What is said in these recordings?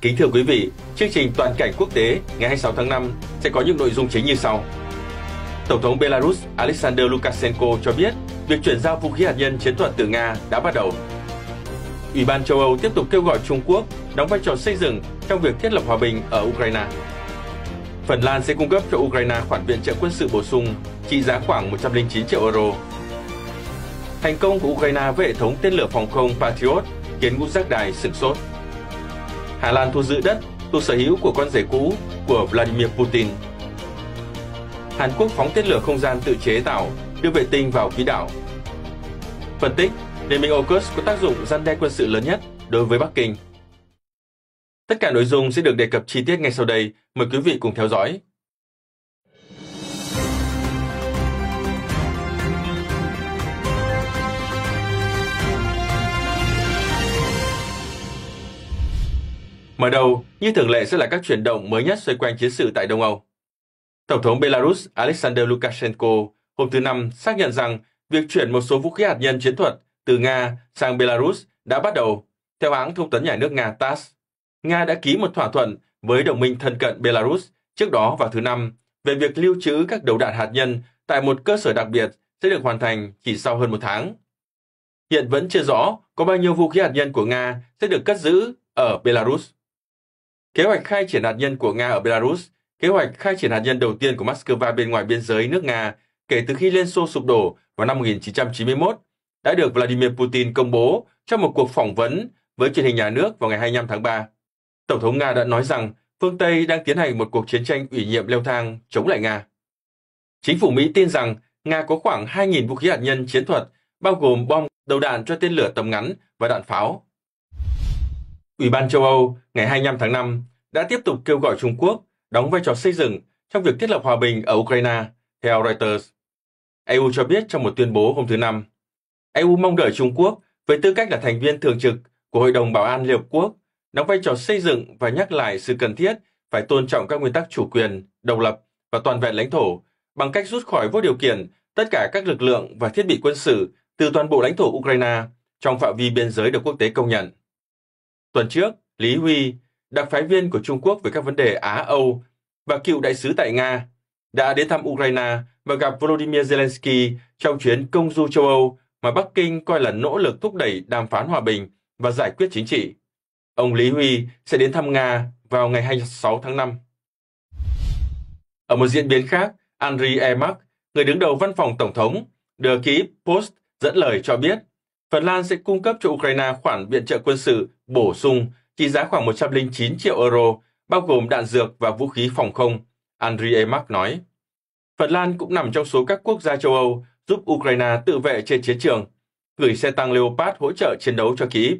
Kính thưa quý vị, chương trình Toàn cảnh quốc tế ngày 26 tháng 5 sẽ có những nội dung chính như sau. Tổng thống Belarus Alexander Lukashenko cho biết việc chuyển giao vũ khí hạt nhân chiến thuật từ Nga đã bắt đầu. Ủy ban châu Âu tiếp tục kêu gọi Trung Quốc đóng vai trò xây dựng trong việc thiết lập hòa bình ở Ukraine. Phần Lan sẽ cung cấp cho Ukraine khoản viện trợ quân sự bổ sung trị giá khoảng 109 triệu euro. Thành công của Ukraine với hệ thống tên lửa phòng không Patriot khiến ngũ giác đài sửng sốt. Hà Lan thu giữ đất thuộc sở hữu của con rể cũ của Vladimir Putin. Hàn Quốc phóng tên lửa không gian tự chế tạo, đưa vệ tinh vào khí đảo. Phân tích, Liên minh AUKUS có tác dụng gian đe quân sự lớn nhất đối với Bắc Kinh. Tất cả nội dung sẽ được đề cập chi tiết ngay sau đây, mời quý vị cùng theo dõi. Mở đầu, như thường lệ sẽ là các chuyển động mới nhất xoay quanh chiến sự tại Đông Âu. Tổng thống Belarus Alexander Lukashenko hôm thứ Năm xác nhận rằng việc chuyển một số vũ khí hạt nhân chiến thuật từ Nga sang Belarus đã bắt đầu, theo hãng thông tấn nhà nước Nga TASS. Nga đã ký một thỏa thuận với đồng minh thân cận Belarus trước đó vào thứ Năm về việc lưu trữ các đầu đạn hạt nhân tại một cơ sở đặc biệt sẽ được hoàn thành chỉ sau hơn một tháng. Hiện vẫn chưa rõ có bao nhiêu vũ khí hạt nhân của Nga sẽ được cất giữ ở Belarus kế hoạch khai triển hạt nhân của Nga ở Belarus, kế hoạch khai triển hạt nhân đầu tiên của Moscow bên ngoài biên giới nước Nga kể từ khi Liên Xô sụp đổ vào năm 1991, đã được Vladimir Putin công bố trong một cuộc phỏng vấn với truyền hình nhà nước vào ngày 25 tháng 3. Tổng thống Nga đã nói rằng phương Tây đang tiến hành một cuộc chiến tranh ủy nhiệm leo thang chống lại Nga. Chính phủ Mỹ tin rằng Nga có khoảng 2.000 vũ khí hạt nhân chiến thuật, bao gồm bom, đầu đạn cho tên lửa tầm ngắn và đạn pháo. Ủy ban châu Âu ngày 25 tháng 5 đã tiếp tục kêu gọi Trung Quốc đóng vai trò xây dựng trong việc thiết lập hòa bình ở Ukraine, theo Reuters. EU cho biết trong một tuyên bố hôm thứ Năm, EU mong đợi Trung Quốc với tư cách là thành viên thường trực của Hội đồng Bảo an Liên Hợp Quốc đóng vai trò xây dựng và nhắc lại sự cần thiết phải tôn trọng các nguyên tắc chủ quyền, độc lập và toàn vẹn lãnh thổ bằng cách rút khỏi vô điều kiện tất cả các lực lượng và thiết bị quân sự từ toàn bộ lãnh thổ Ukraine trong phạm vi biên giới được quốc tế công nhận. Tuần trước, Lý Huy, đặc phái viên của Trung Quốc về các vấn đề Á-Âu và cựu đại sứ tại Nga, đã đến thăm Ukraine và gặp Volodymyr Zelensky trong chuyến công du châu Âu mà Bắc Kinh coi là nỗ lực thúc đẩy đàm phán hòa bình và giải quyết chính trị. Ông Lý Huy sẽ đến thăm Nga vào ngày 26 tháng 5. Ở một diễn biến khác, Andriy Emak, người đứng đầu văn phòng Tổng thống, đưa ký Post dẫn lời cho biết Phần Lan sẽ cung cấp cho Ukraine khoản viện trợ quân sự bổ sung trị giá khoảng 109 triệu euro, bao gồm đạn dược và vũ khí phòng không, Andriy Mark nói. Phần Lan cũng nằm trong số các quốc gia châu Âu giúp Ukraine tự vệ trên chiến trường, gửi xe tăng Leopard hỗ trợ chiến đấu cho Kyiv.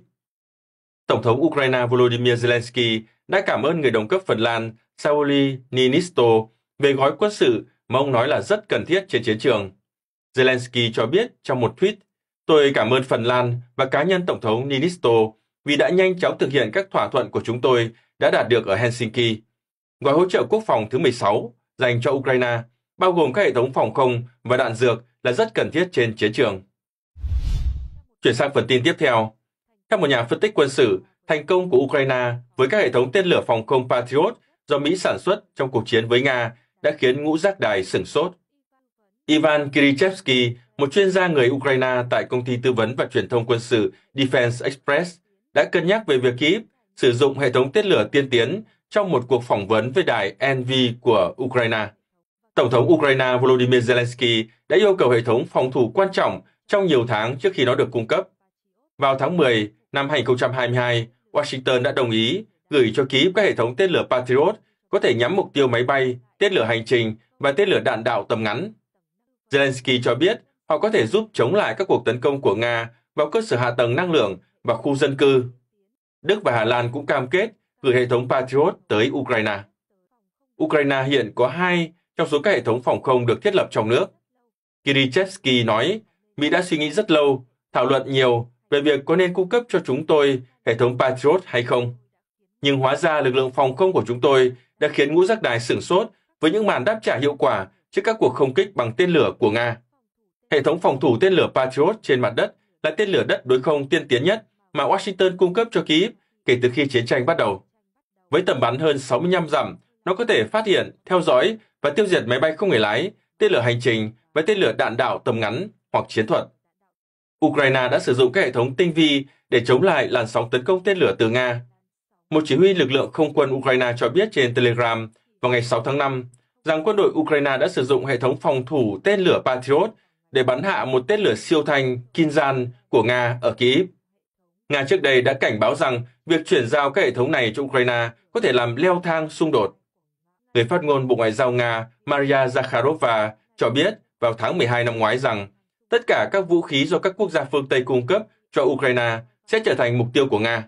Tổng thống Ukraine Volodymyr Zelensky đã cảm ơn người đồng cấp Phần Lan Sauli Niinisto về gói quân sự mà ông nói là rất cần thiết trên chiến trường. Zelensky cho biết trong một tweet, Tôi cảm ơn Phần Lan và cá nhân Tổng thống Niinisto vì đã nhanh chóng thực hiện các thỏa thuận của chúng tôi đã đạt được ở Helsinki. Gói hỗ trợ quốc phòng thứ 16 dành cho Ukraine, bao gồm các hệ thống phòng không và đạn dược là rất cần thiết trên chiến trường. Chuyển sang phần tin tiếp theo. Theo một nhà phân tích quân sự, thành công của Ukraine với các hệ thống tên lửa phòng không Patriot do Mỹ sản xuất trong cuộc chiến với Nga đã khiến ngũ giác đài sửng sốt. Ivan Kirichevsky, một chuyên gia người Ukraine tại công ty tư vấn và truyền thông quân sự Defense Express, đã cân nhắc về việc Kyiv sử dụng hệ thống tên lửa tiên tiến trong một cuộc phỏng vấn với đài NV của Ukraine. Tổng thống Ukraine Volodymyr Zelensky đã yêu cầu hệ thống phòng thủ quan trọng trong nhiều tháng trước khi nó được cung cấp. Vào tháng 10 năm 2022, Washington đã đồng ý gửi cho ký các hệ thống tên lửa Patriot có thể nhắm mục tiêu máy bay, tên lửa hành trình và tên lửa đạn đạo tầm ngắn. Zelensky cho biết họ có thể giúp chống lại các cuộc tấn công của Nga vào cơ sở hạ tầng năng lượng và khu dân cư. Đức và Hà Lan cũng cam kết gửi hệ thống Patriot tới Ukraine. Ukraine hiện có hai trong số các hệ thống phòng không được thiết lập trong nước. Kirichevsky nói, Mỹ đã suy nghĩ rất lâu, thảo luận nhiều về việc có nên cung cấp cho chúng tôi hệ thống Patriot hay không. Nhưng hóa ra lực lượng phòng không của chúng tôi đã khiến ngũ giác đài sửng sốt với những màn đáp trả hiệu quả trước các cuộc không kích bằng tên lửa của Nga. Hệ thống phòng thủ tên lửa Patriot trên mặt đất là tên lửa đất đối không tiên tiến nhất mà Washington cung cấp cho Kyiv kể từ khi chiến tranh bắt đầu. Với tầm bắn hơn 65 dặm, nó có thể phát hiện, theo dõi và tiêu diệt máy bay không người lái, tên lửa hành trình và tên lửa đạn đạo tầm ngắn hoặc chiến thuật. Ukraine đã sử dụng các hệ thống tinh vi để chống lại làn sóng tấn công tên lửa từ Nga. Một chỉ huy lực lượng không quân Ukraine cho biết trên Telegram vào ngày 6 tháng 5 rằng quân đội Ukraine đã sử dụng hệ thống phòng thủ tên lửa Patriot để bắn hạ một tên lửa siêu thanh Kinzhan của Nga ở Kyiv. Nga trước đây đã cảnh báo rằng việc chuyển giao các hệ thống này cho Ukraine có thể làm leo thang xung đột. Người phát ngôn Bộ Ngoại giao Nga Maria Zakharova cho biết vào tháng 12 năm ngoái rằng tất cả các vũ khí do các quốc gia phương Tây cung cấp cho Ukraine sẽ trở thành mục tiêu của Nga.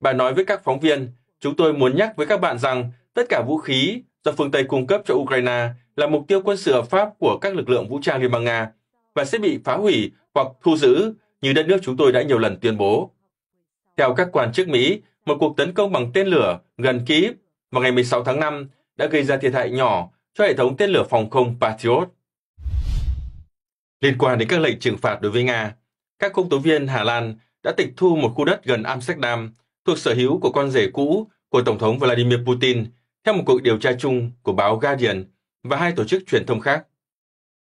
Bà nói với các phóng viên, chúng tôi muốn nhắc với các bạn rằng tất cả vũ khí do phương Tây cung cấp cho Ukraine là mục tiêu quân sự hợp pháp của các lực lượng vũ trang Liên bang Nga và sẽ bị phá hủy hoặc thu giữ như đất nước chúng tôi đã nhiều lần tuyên bố. Theo các quan chức Mỹ, một cuộc tấn công bằng tên lửa gần Kyiv vào ngày 16 tháng 5 đã gây ra thiệt hại nhỏ cho hệ thống tên lửa phòng không Patriot. Liên quan đến các lệnh trừng phạt đối với Nga, các công tố viên Hà Lan đã tịch thu một khu đất gần Amsterdam thuộc sở hữu của con rể cũ của Tổng thống Vladimir Putin theo một cuộc điều tra chung của báo Guardian và hai tổ chức truyền thông khác.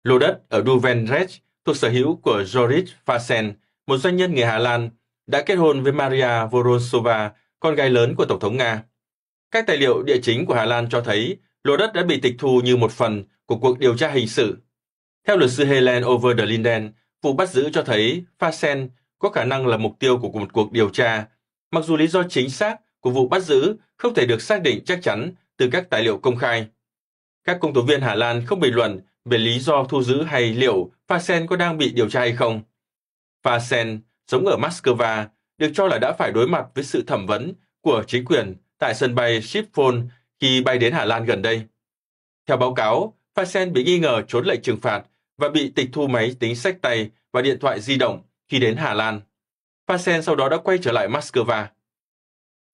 Lô đất ở Duvenrecht thuộc sở hữu của Joris Fasen, một doanh nhân người Hà Lan đã kết hôn với Maria Vorosova, con gái lớn của Tổng thống Nga. Các tài liệu địa chính của Hà Lan cho thấy lô đất đã bị tịch thu như một phần của cuộc điều tra hình sự. Theo luật sư Helen Over der Linden, vụ bắt giữ cho thấy Fasen có khả năng là mục tiêu của một cuộc điều tra, mặc dù lý do chính xác của vụ bắt giữ không thể được xác định chắc chắn từ các tài liệu công khai. Các công tố viên Hà Lan không bình luận về lý do thu giữ hay liệu Fasen có đang bị điều tra hay không. Fasen sống ở Moscow, được cho là đã phải đối mặt với sự thẩm vấn của chính quyền tại sân bay Schiphol khi bay đến Hà Lan gần đây. Theo báo cáo, Fasen bị nghi ngờ trốn lệnh trừng phạt và bị tịch thu máy tính sách tay và điện thoại di động khi đến Hà Lan. Fasen sau đó đã quay trở lại Moscow.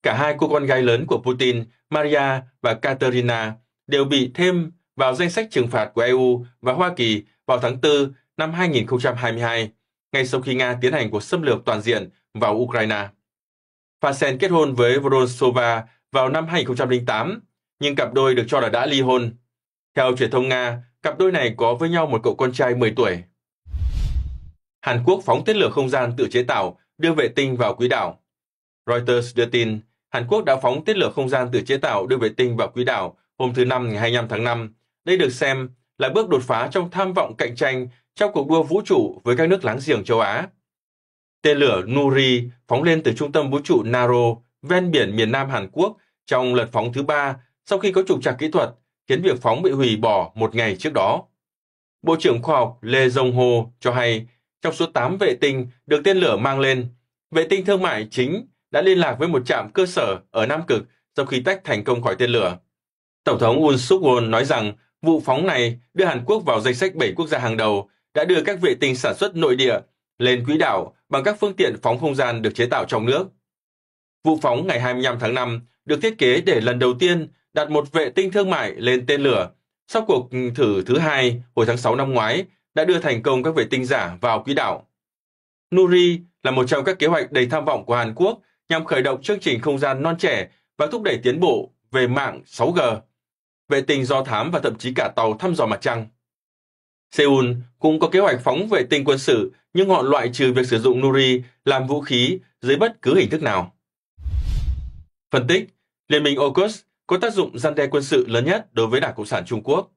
Cả hai cô con gái lớn của Putin, Maria và Katerina, đều bị thêm vào danh sách trừng phạt của EU và Hoa Kỳ vào tháng 4 năm 2022 ngay sau khi Nga tiến hành cuộc xâm lược toàn diện vào Ukraine. Pasen kết hôn với Vronsova vào năm 2008, nhưng cặp đôi được cho là đã ly hôn. Theo truyền thông Nga, cặp đôi này có với nhau một cậu con trai 10 tuổi. Hàn Quốc phóng tên lửa không gian tự chế tạo đưa vệ tinh vào quỹ đạo. Reuters đưa tin, Hàn Quốc đã phóng tên lửa không gian tự chế tạo đưa vệ tinh vào quỹ đạo hôm thứ Năm ngày 25 tháng 5. Đây được xem là bước đột phá trong tham vọng cạnh tranh trong cuộc đua vũ trụ với các nước láng giềng châu Á. Tên lửa Nuri phóng lên từ trung tâm vũ trụ Naro ven biển miền Nam Hàn Quốc trong lần phóng thứ ba sau khi có trục trặc kỹ thuật khiến việc phóng bị hủy bỏ một ngày trước đó. Bộ trưởng khoa học Lê Dông Hồ cho hay trong số 8 vệ tinh được tên lửa mang lên, vệ tinh thương mại chính đã liên lạc với một trạm cơ sở ở Nam Cực sau khi tách thành công khỏi tên lửa. Tổng thống Un Suk Won nói rằng vụ phóng này đưa Hàn Quốc vào danh sách 7 quốc gia hàng đầu đã đưa các vệ tinh sản xuất nội địa lên quỹ đạo bằng các phương tiện phóng không gian được chế tạo trong nước. Vụ phóng ngày 25 tháng 5 được thiết kế để lần đầu tiên đặt một vệ tinh thương mại lên tên lửa. Sau cuộc thử thứ hai hồi tháng 6 năm ngoái đã đưa thành công các vệ tinh giả vào quỹ đạo. Nuri là một trong các kế hoạch đầy tham vọng của Hàn Quốc nhằm khởi động chương trình không gian non trẻ và thúc đẩy tiến bộ về mạng 6G, vệ tinh do thám và thậm chí cả tàu thăm dò mặt trăng. Seoul cũng có kế hoạch phóng vệ tinh quân sự, nhưng họ loại trừ việc sử dụng Nuri làm vũ khí dưới bất cứ hình thức nào. Phân tích, Liên minh AUKUS có tác dụng gian đe quân sự lớn nhất đối với Đảng Cộng sản Trung Quốc.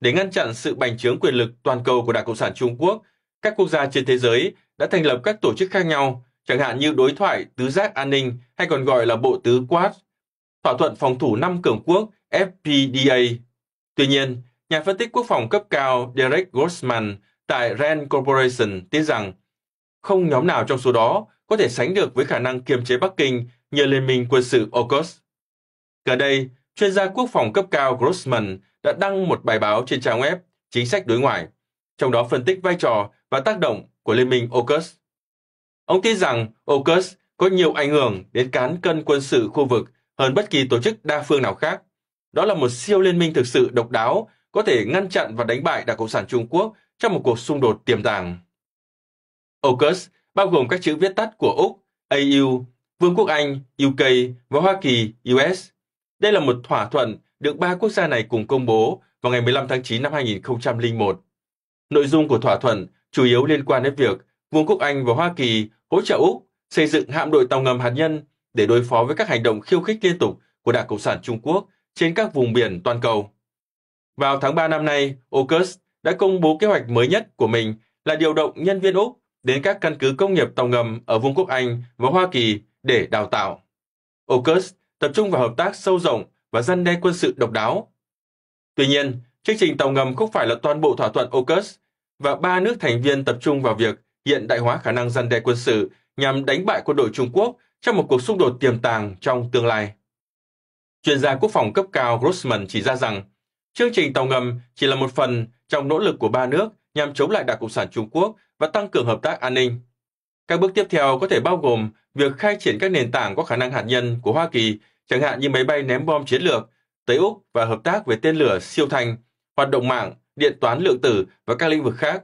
Để ngăn chặn sự bành trướng quyền lực toàn cầu của Đảng Cộng sản Trung Quốc, các quốc gia trên thế giới đã thành lập các tổ chức khác nhau, chẳng hạn như đối thoại tứ giác an ninh hay còn gọi là bộ tứ Quad, thỏa thuận phòng thủ năm cường quốc FPDA. Tuy nhiên, Nhà phân tích quốc phòng cấp cao Derek Grossman tại Rand Corporation tin rằng không nhóm nào trong số đó có thể sánh được với khả năng kiềm chế Bắc Kinh nhờ Liên minh quân sự AUKUS. Gần đây, chuyên gia quốc phòng cấp cao Grossman đã đăng một bài báo trên trang web Chính sách đối ngoại, trong đó phân tích vai trò và tác động của Liên minh AUKUS. Ông tin rằng AUKUS có nhiều ảnh hưởng đến cán cân quân sự khu vực hơn bất kỳ tổ chức đa phương nào khác. Đó là một siêu liên minh thực sự độc đáo có thể ngăn chặn và đánh bại Đảng Cộng sản Trung Quốc trong một cuộc xung đột tiềm tàng. AUKUS bao gồm các chữ viết tắt của Úc, AU, Vương quốc Anh, UK và Hoa Kỳ, US. Đây là một thỏa thuận được ba quốc gia này cùng công bố vào ngày 15 tháng 9 năm 2001. Nội dung của thỏa thuận chủ yếu liên quan đến việc Vương quốc Anh và Hoa Kỳ hỗ trợ Úc xây dựng hạm đội tàu ngầm hạt nhân để đối phó với các hành động khiêu khích liên tục của Đảng Cộng sản Trung Quốc trên các vùng biển toàn cầu. Vào tháng 3 năm nay, AUKUS đã công bố kế hoạch mới nhất của mình là điều động nhân viên Úc đến các căn cứ công nghiệp tàu ngầm ở Vương quốc Anh và Hoa Kỳ để đào tạo. AUKUS tập trung vào hợp tác sâu rộng và dân đe quân sự độc đáo. Tuy nhiên, chương trình tàu ngầm không phải là toàn bộ thỏa thuận AUKUS và ba nước thành viên tập trung vào việc hiện đại hóa khả năng dân đe quân sự nhằm đánh bại quân đội Trung Quốc trong một cuộc xung đột tiềm tàng trong tương lai. Chuyên gia quốc phòng cấp cao Grossman chỉ ra rằng Chương trình tàu ngầm chỉ là một phần trong nỗ lực của ba nước nhằm chống lại Đảng Cộng sản Trung Quốc và tăng cường hợp tác an ninh. Các bước tiếp theo có thể bao gồm việc khai triển các nền tảng có khả năng hạt nhân của Hoa Kỳ, chẳng hạn như máy bay ném bom chiến lược, tới Úc và hợp tác về tên lửa siêu thanh, hoạt động mạng, điện toán lượng tử và các lĩnh vực khác.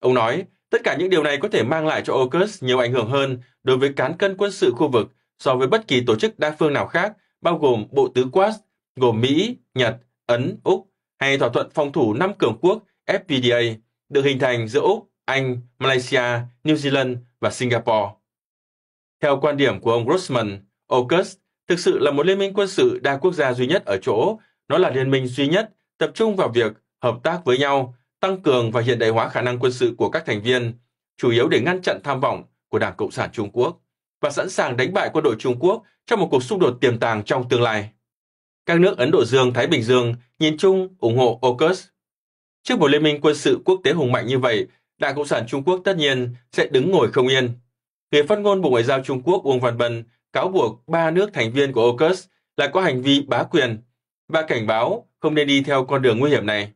Ông nói, tất cả những điều này có thể mang lại cho AUKUS nhiều ảnh hưởng hơn đối với cán cân quân sự khu vực so với bất kỳ tổ chức đa phương nào khác, bao gồm Bộ Tứ Quad, gồm Mỹ, Nhật, Ấn, Úc hay thỏa thuận phòng thủ năm cường quốc FPDA được hình thành giữa Úc, Anh, Malaysia, New Zealand và Singapore. Theo quan điểm của ông Grossman, AUKUS thực sự là một liên minh quân sự đa quốc gia duy nhất ở chỗ, nó là liên minh duy nhất tập trung vào việc hợp tác với nhau, tăng cường và hiện đại hóa khả năng quân sự của các thành viên, chủ yếu để ngăn chặn tham vọng của Đảng Cộng sản Trung Quốc và sẵn sàng đánh bại quân đội Trung Quốc trong một cuộc xung đột tiềm tàng trong tương lai các nước Ấn Độ Dương, Thái Bình Dương nhìn chung ủng hộ AUKUS. Trước một liên minh quân sự quốc tế hùng mạnh như vậy, Đảng Cộng sản Trung Quốc tất nhiên sẽ đứng ngồi không yên. Người phát ngôn Bộ Ngoại giao Trung Quốc Uông Văn Bân cáo buộc ba nước thành viên của AUKUS là có hành vi bá quyền và cảnh báo không nên đi theo con đường nguy hiểm này.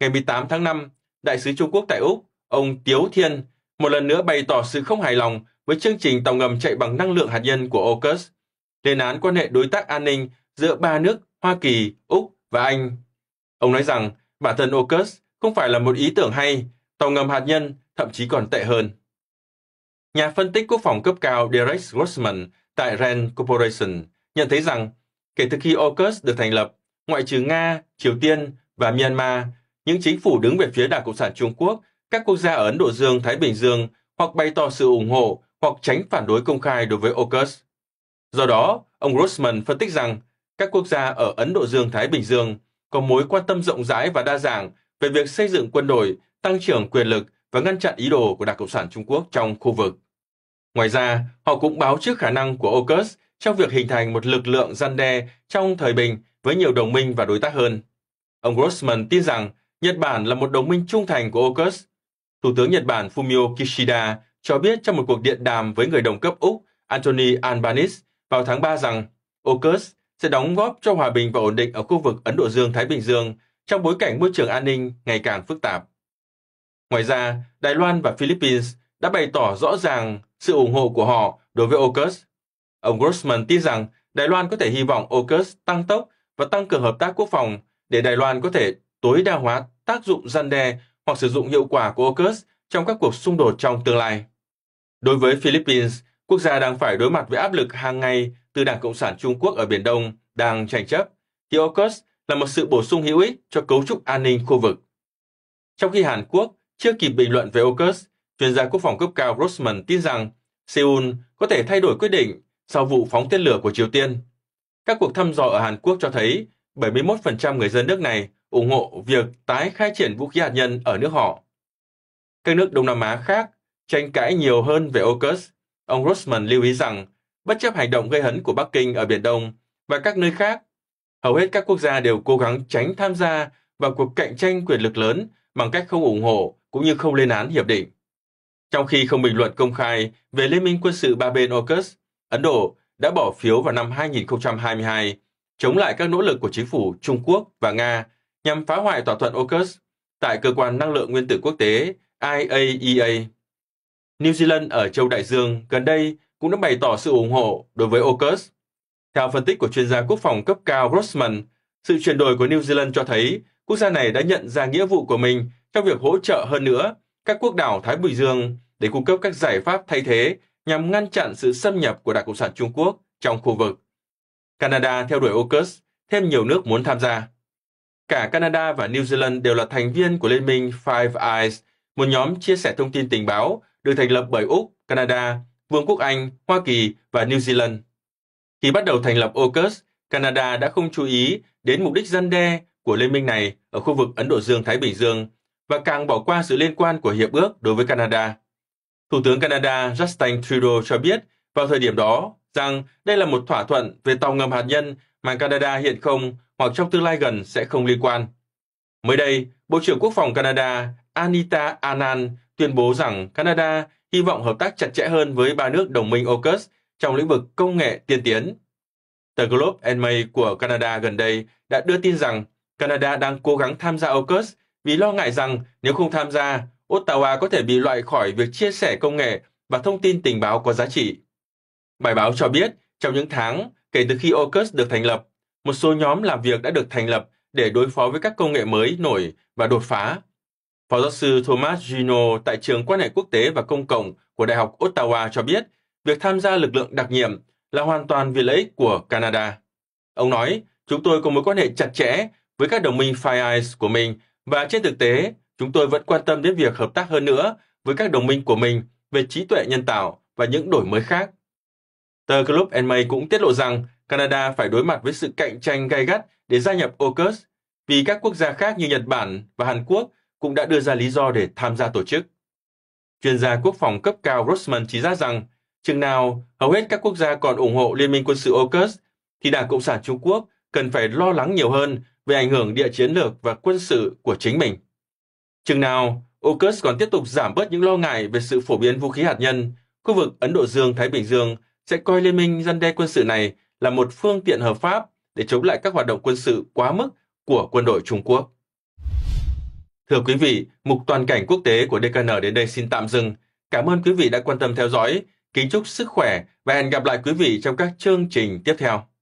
Ngày 18 tháng 5, Đại sứ Trung Quốc tại Úc, ông Tiếu Thiên, một lần nữa bày tỏ sự không hài lòng với chương trình tàu ngầm chạy bằng năng lượng hạt nhân của AUKUS, lên án quan hệ đối tác an ninh giữa ba nước Hoa Kỳ, Úc và Anh. Ông nói rằng bản thân AUKUS không phải là một ý tưởng hay, tàu ngầm hạt nhân thậm chí còn tệ hơn. Nhà phân tích quốc phòng cấp cao Derek Grossman tại RAND Corporation nhận thấy rằng kể từ khi AUKUS được thành lập, ngoại trừ Nga, Triều Tiên và Myanmar, những chính phủ đứng về phía Đảng Cộng sản Trung Quốc, các quốc gia ở Ấn Độ Dương, Thái Bình Dương hoặc bày tỏ sự ủng hộ hoặc tránh phản đối công khai đối với AUKUS. Do đó, ông Grossman phân tích rằng các quốc gia ở Ấn Độ Dương-Thái Bình Dương có mối quan tâm rộng rãi và đa dạng về việc xây dựng quân đội, tăng trưởng quyền lực và ngăn chặn ý đồ của Đảng Cộng sản Trung Quốc trong khu vực. Ngoài ra, họ cũng báo trước khả năng của AUKUS trong việc hình thành một lực lượng gian đe trong thời bình với nhiều đồng minh và đối tác hơn. Ông Grossman tin rằng Nhật Bản là một đồng minh trung thành của AUKUS. Thủ tướng Nhật Bản Fumio Kishida cho biết trong một cuộc điện đàm với người đồng cấp Úc Anthony Albanese vào tháng 3 rằng AUKUS sẽ đóng góp cho hòa bình và ổn định ở khu vực Ấn Độ Dương-Thái Bình Dương trong bối cảnh môi trường an ninh ngày càng phức tạp. Ngoài ra, Đài Loan và Philippines đã bày tỏ rõ ràng sự ủng hộ của họ đối với AUKUS. Ông Grossman tin rằng Đài Loan có thể hy vọng AUKUS tăng tốc và tăng cường hợp tác quốc phòng để Đài Loan có thể tối đa hóa tác dụng gian đe hoặc sử dụng hiệu quả của AUKUS trong các cuộc xung đột trong tương lai. Đối với Philippines, quốc gia đang phải đối mặt với áp lực hàng ngày từ Đảng Cộng sản Trung Quốc ở Biển Đông đang tranh chấp, thì AUKUS là một sự bổ sung hữu ích cho cấu trúc an ninh khu vực. Trong khi Hàn Quốc chưa kịp bình luận về AUKUS, chuyên gia quốc phòng cấp cao Grossman tin rằng Seoul có thể thay đổi quyết định sau vụ phóng tên lửa của Triều Tiên. Các cuộc thăm dò ở Hàn Quốc cho thấy 71% người dân nước này ủng hộ việc tái khai triển vũ khí hạt nhân ở nước họ. Các nước Đông Nam Á khác tranh cãi nhiều hơn về AUKUS. Ông Grossman lưu ý rằng bất chấp hành động gây hấn của Bắc Kinh ở Biển Đông và các nơi khác. Hầu hết các quốc gia đều cố gắng tránh tham gia vào cuộc cạnh tranh quyền lực lớn bằng cách không ủng hộ cũng như không lên án hiệp định. Trong khi không bình luận công khai về Liên minh quân sự ba bên AUKUS, Ấn Độ đã bỏ phiếu vào năm 2022 chống lại các nỗ lực của chính phủ Trung Quốc và Nga nhằm phá hoại thỏa thuận AUKUS tại Cơ quan Năng lượng Nguyên tử Quốc tế IAEA. E New Zealand ở châu Đại Dương gần đây cũng đã bày tỏ sự ủng hộ đối với AUKUS. Theo phân tích của chuyên gia quốc phòng cấp cao Grossman, sự chuyển đổi của New Zealand cho thấy quốc gia này đã nhận ra nghĩa vụ của mình trong việc hỗ trợ hơn nữa các quốc đảo Thái Bình Dương để cung cấp các giải pháp thay thế nhằm ngăn chặn sự xâm nhập của Đảng Cộng sản Trung Quốc trong khu vực. Canada theo đuổi AUKUS, thêm nhiều nước muốn tham gia. Cả Canada và New Zealand đều là thành viên của Liên minh Five Eyes, một nhóm chia sẻ thông tin tình báo được thành lập bởi Úc, Canada Vương quốc Anh, Hoa Kỳ và New Zealand. Khi bắt đầu thành lập AUKUS, Canada đã không chú ý đến mục đích dân đe của liên minh này ở khu vực Ấn Độ Dương-Thái Bình Dương và càng bỏ qua sự liên quan của hiệp ước đối với Canada. Thủ tướng Canada Justin Trudeau cho biết vào thời điểm đó rằng đây là một thỏa thuận về tàu ngầm hạt nhân mà Canada hiện không hoặc trong tương lai gần sẽ không liên quan. Mới đây, Bộ trưởng Quốc phòng Canada Anita Anand tuyên bố rằng Canada hy vọng hợp tác chặt chẽ hơn với ba nước đồng minh AUKUS trong lĩnh vực công nghệ tiên tiến. Tờ Globe and Mail của Canada gần đây đã đưa tin rằng Canada đang cố gắng tham gia AUKUS vì lo ngại rằng nếu không tham gia, Ottawa có thể bị loại khỏi việc chia sẻ công nghệ và thông tin tình báo có giá trị. Bài báo cho biết, trong những tháng kể từ khi AUKUS được thành lập, một số nhóm làm việc đã được thành lập để đối phó với các công nghệ mới nổi và đột phá Phó giáo sư Thomas Gino tại trường quan hệ quốc tế và công cộng của Đại học Ottawa cho biết, việc tham gia lực lượng đặc nhiệm là hoàn toàn vì lợi ích của Canada. Ông nói, chúng tôi có mối quan hệ chặt chẽ với các đồng minh Five Eyes của mình và trên thực tế, chúng tôi vẫn quan tâm đến việc hợp tác hơn nữa với các đồng minh của mình về trí tuệ nhân tạo và những đổi mới khác. Tờ Club NMA cũng tiết lộ rằng Canada phải đối mặt với sự cạnh tranh gay gắt để gia nhập AUKUS vì các quốc gia khác như Nhật Bản và Hàn Quốc cũng đã đưa ra lý do để tham gia tổ chức. Chuyên gia quốc phòng cấp cao Rossman chỉ ra rằng, chừng nào hầu hết các quốc gia còn ủng hộ Liên minh quân sự AUKUS, thì Đảng Cộng sản Trung Quốc cần phải lo lắng nhiều hơn về ảnh hưởng địa chiến lược và quân sự của chính mình. Chừng nào AUKUS còn tiếp tục giảm bớt những lo ngại về sự phổ biến vũ khí hạt nhân, khu vực Ấn Độ Dương-Thái Bình Dương sẽ coi Liên minh dân đe quân sự này là một phương tiện hợp pháp để chống lại các hoạt động quân sự quá mức của quân đội Trung Quốc. Thưa quý vị, mục toàn cảnh quốc tế của DKN đến đây xin tạm dừng. Cảm ơn quý vị đã quan tâm theo dõi. Kính chúc sức khỏe và hẹn gặp lại quý vị trong các chương trình tiếp theo.